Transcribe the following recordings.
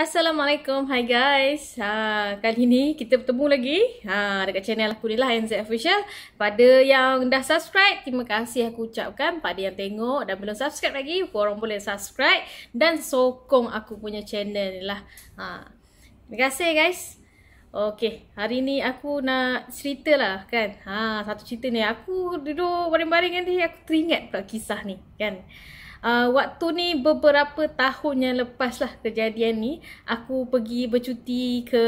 Assalamualaikum. Hi guys. Ha, kali ini kita bertemu lagi ha, dekat channel aku ni lah NZ Official. Pada yang dah subscribe, terima kasih aku ucapkan. Pada yang tengok dan belum subscribe lagi, korang boleh subscribe dan sokong aku punya channel ni lah. Ha. Terima kasih guys. Okay, hari ni aku nak cerita lah kan. Ha, satu cerita ni. Aku duduk baring-baring nanti, aku teringat pula kisah ni kan uh, waktu ni beberapa tahun yang lepas lah kejadian ni aku pergi bercuti ke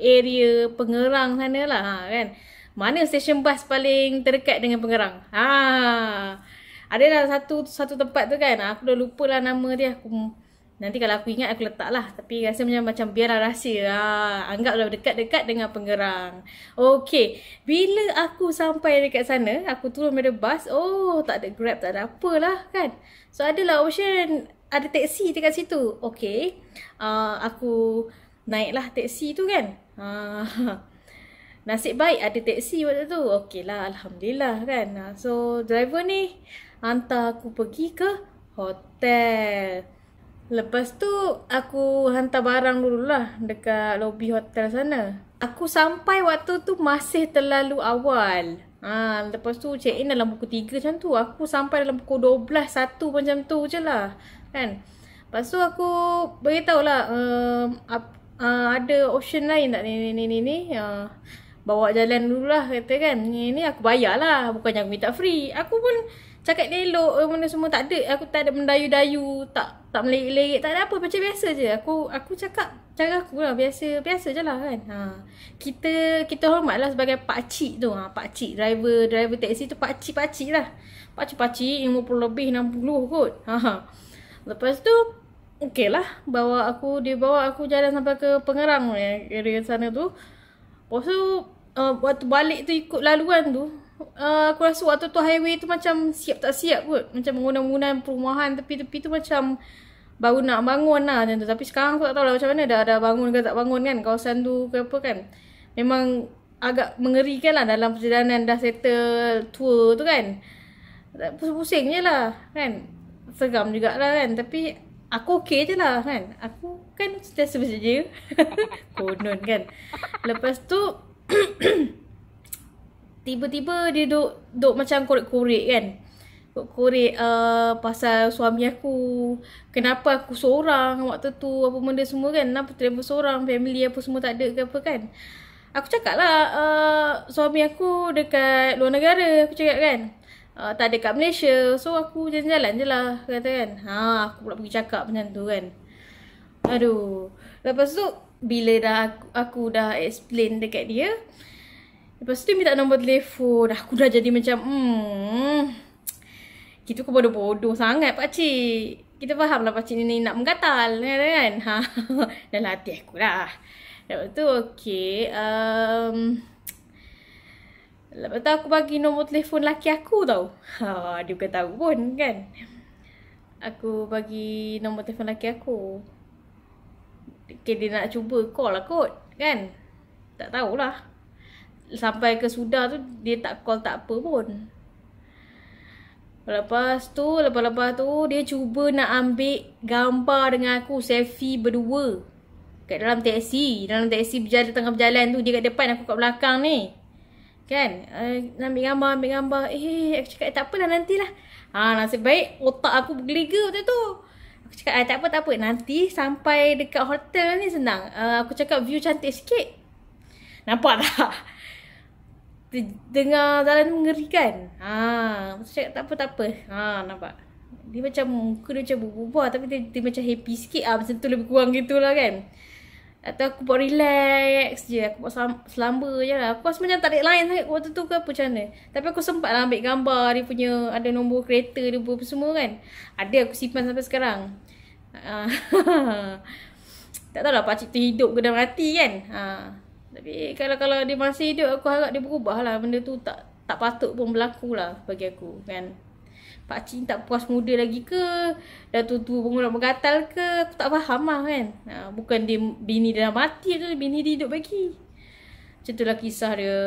area pengerang sana lah ha, kan mana stesen bas paling terdekat dengan pengerang ha ada satu satu tempat tu kan aku dah lupa lah nama dia aku Nanti kalau aku ingat aku letak lah Tapi rasa macam, macam biarlah rahsia ha, ah, Anggaplah dekat-dekat dengan penggerang Okay Bila aku sampai dekat sana Aku turun dari bus Oh tak ada grab tak ada apa lah kan So ada lah option Ada teksi dekat situ Okay uh, ah, Aku naiklah teksi tu kan uh, Nasib baik ada teksi waktu tu Okay lah Alhamdulillah kan So driver ni Hantar aku pergi ke hotel Lepas tu aku hantar barang dulu lah dekat lobby hotel sana. Aku sampai waktu tu masih terlalu awal. Ha, lepas tu check in dalam pukul 3 macam tu. Aku sampai dalam pukul 12, satu macam tu je lah. Kan? Lepas tu aku beritahu lah um, uh, uh, ada option lain tak ni ni ni ni ni. Uh, bawa jalan dulu lah kata kan. Ni ni aku bayar lah. Bukannya aku minta free. Aku pun cakap dia elok mana semua tak ada aku tak ada mendayu-dayu tak tak melirik-lirik tak ada apa macam biasa je aku aku cakap cara aku lah biasa biasa je lah kan ha. kita kita hormat sebagai pak cik tu ha, pak cik driver driver taksi tu pak cik pak cik lah pak cik pak cik 50 lebih 60 kot ha, ha. lepas tu Okay lah bawa aku dia bawa aku jalan sampai ke pengerang eh, area sana tu lepas tu uh, waktu balik tu ikut laluan tu Ah, aku rasa waktu tu highway tu macam siap tak siap kot Macam bangunan-bangunan perumahan tepi-tepi tu macam Baru nak bangun lah macam tu Tapi sekarang aku tak tahu lah macam mana dah ada bangun ke tak bangun kan Kawasan tu ke apa kan Memang agak mengerikan lah dalam perjalanan dah settle tour tu kan Pusing-pusing je lah kan Seram jugalah kan tapi Aku okay je lah kan Aku kan sentiasa bersedia Konon kan Lepas tu tiba-tiba dia duk duk macam korek-korek kan korek uh, pasal suami aku kenapa aku seorang waktu tu apa benda semua kan kenapa terlalu seorang family apa semua tak ada ke apa kan aku cakap lah uh, suami aku dekat luar negara aku cakap kan uh, tak ada kat Malaysia so aku jalan-jalan je lah kata kan ha, aku pula pergi cakap macam tu kan aduh lepas tu bila dah aku, aku dah explain dekat dia Lepas tu minta nombor telefon. Aku dah jadi macam, hmm. Kita ke bodoh-bodoh sangat cik, Kita faham lah cik ni nak menggatal. Kan? kan? Ha. dah latih aku lah. Lepas tu, okay. Um, Lepas tu aku bagi nombor telefon laki aku tau. Ha, dia bukan tahu pun kan. Aku bagi nombor telefon laki aku. Okay, dia nak cuba call lah kot. Kan? Tak tahulah sampai ke sudah tu dia tak call tak apa pun. Lepas tu, lepas-lepas tu dia cuba nak ambil gambar dengan aku selfie berdua. Kat dalam teksi, dalam teksi berjalan tengah berjalan tu dia kat depan aku kat belakang ni. Kan? Uh, ambil gambar, ambil gambar. Eh, eh, eh aku cakap tak apalah nantilah. Ha, nasib baik otak aku bergeliga waktu tu. Aku cakap ah, tak apa, tak apa. Nanti sampai dekat hotel ni senang. Uh, aku cakap view cantik sikit. Nampak tak? dengar jalan mengerikan. Ha, saya cakap tak apa tak apa. Ha, nampak. Dia macam muka dia macam berubah tapi dia, dia macam happy sikit ah macam tu lebih kurang gitulah kan. Atau aku buat relax je, aku buat selamba je lah. Aku rasa macam tak ada lain sangat waktu tu ke apa macam mana. Tapi aku sempat lah ambil gambar dia punya, ada nombor kereta dia buat semua kan. Ada aku simpan sampai sekarang. Ah, tak tahu lah pakcik tu hidup ke dah mati kan. Ha. Tapi kalau kalau dia masih hidup aku harap dia berubah lah benda tu tak tak patut pun berlaku lah bagi aku kan. Pak Cik tak puas muda lagi ke? Dah tu tua pun bergatal ke? Aku tak faham lah kan. Ha, bukan dia bini dia dah mati tu, bini dia hidup lagi. Macam tu lah kisah dia.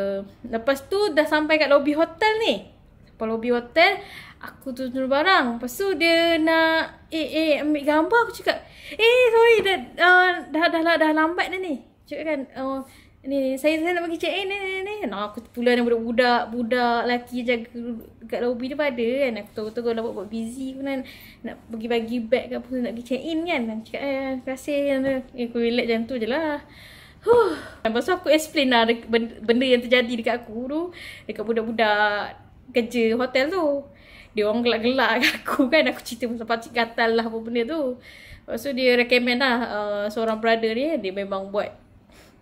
Lepas tu dah sampai kat lobby hotel ni. Lepas lobby hotel, aku tu turun barang. Lepas tu dia nak eh, eh, ambil gambar aku cakap. Eh sorry dah, dah, uh, dah, dah, dah, lambat dah ni. Cakap kan. Uh, ni, ni saya, saya nak bagi check in eh, ni ni Nak aku pula ni budak-budak budak lelaki jaga dekat lobby tu pada kan aku tahu tu kalau buat busy pun kan nak bagi bagi bag ke apa nak pergi check in kan dan cakap eh terima kasih kan eh, aku relax jam tu je lah. huh. lepas tu aku explain lah benda, yang terjadi dekat aku tu dekat budak-budak kerja hotel tu dia orang gelak-gelak kat aku kan aku cerita pasal pakcik gatal lah apa benda tu lepas tu dia recommend lah uh, seorang brother dia dia memang buat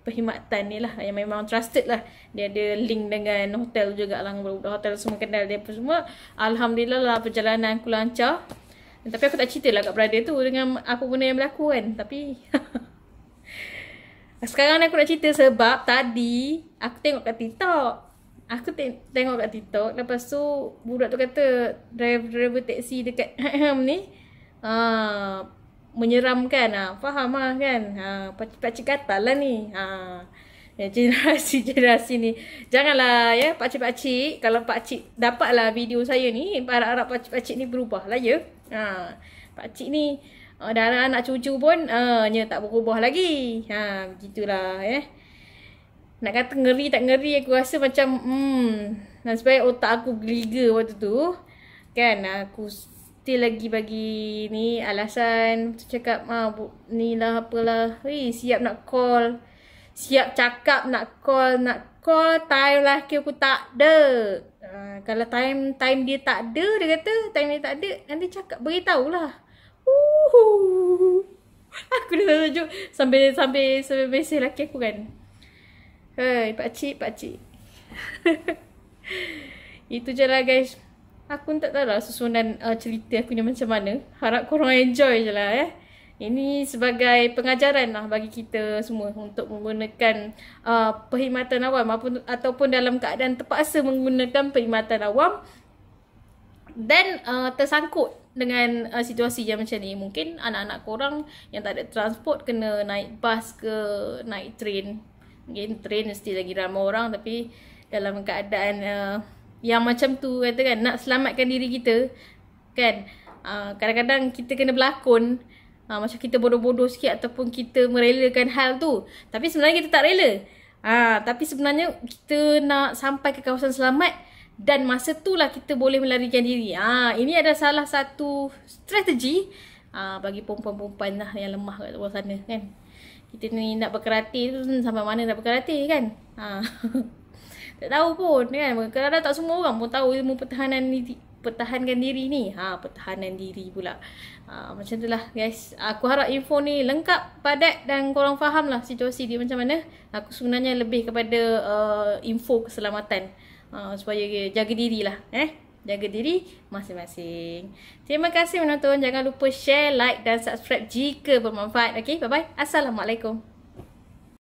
perkhidmatan ni lah yang memang trusted lah dia ada link dengan hotel juga lah hotel semua kenal dia pun semua Alhamdulillah lah perjalanan aku lancar tapi aku tak cerita lah kat brother tu dengan apa benda yang berlaku kan tapi sekarang ni aku nak cerita sebab tadi aku tengok kat TikTok Aku te- tengok kat TikTok lepas tu budak tu kata driver driver teksi dekat ni uh, menyeramkan ha, faham ah ha, kan ha ah, pakcik, pakcik kata lah ni ha ya, generasi generasi ni janganlah ya pakcik pakcik kalau pakcik dapatlah video saya ni para arab pakcik pakcik ni berubah lah ya ha pakcik ni uh, darah anak cucu pun uh, nya tak berubah lagi ha begitulah ya nak kata ngeri tak ngeri aku rasa macam hmm dan supaya otak aku geliga waktu tu kan aku still lagi bagi ni alasan tu cakap ah bu, ni lah apalah hey, siap nak call siap cakap nak call nak call time lah ke aku tak ada uh, kalau time time dia tak ada dia kata time dia tak ada nanti cakap beritahulah uhu aku dah setuju sambil sambil sambil mesej laki aku kan hei pak cik pak cik itu je lah guys Aku tak tahu lah susunan uh, cerita aku ni macam mana. Harap korang enjoy je lah eh. Ini sebagai pengajaran lah bagi kita semua untuk menggunakan uh, perkhidmatan awam maupun, ataupun dalam keadaan terpaksa menggunakan perkhidmatan awam dan uh, tersangkut dengan uh, situasi yang macam ni. Mungkin anak-anak korang yang tak ada transport kena naik bas ke naik train. Mungkin train mesti lagi ramai orang tapi dalam keadaan uh, yang macam tu kata kan nak selamatkan diri kita kan uh, kadang-kadang kita kena berlakon uh, macam kita bodoh-bodoh sikit ataupun kita merelakan hal tu tapi sebenarnya kita tak rela ah uh, tapi sebenarnya kita nak sampai ke kawasan selamat dan masa tu lah kita boleh melarikan diri ah uh, ini ada salah satu strategi uh, bagi perempuan-perempuan lah yang lemah kat luar sana kan kita ni nak berkeratih tu sampai mana nak berkeratih kan uh. tak tahu pun kan kadang-kadang tak semua orang pun tahu ilmu pertahanan ni pertahankan diri ni ha pertahanan diri pula ha, macam itulah guys aku harap info ni lengkap padat dan korang faham lah situasi dia macam mana aku sebenarnya lebih kepada uh, info keselamatan ha, supaya jaga diri lah eh jaga diri masing-masing. Terima kasih menonton. Jangan lupa share, like dan subscribe jika bermanfaat. Okay, bye-bye. Assalamualaikum.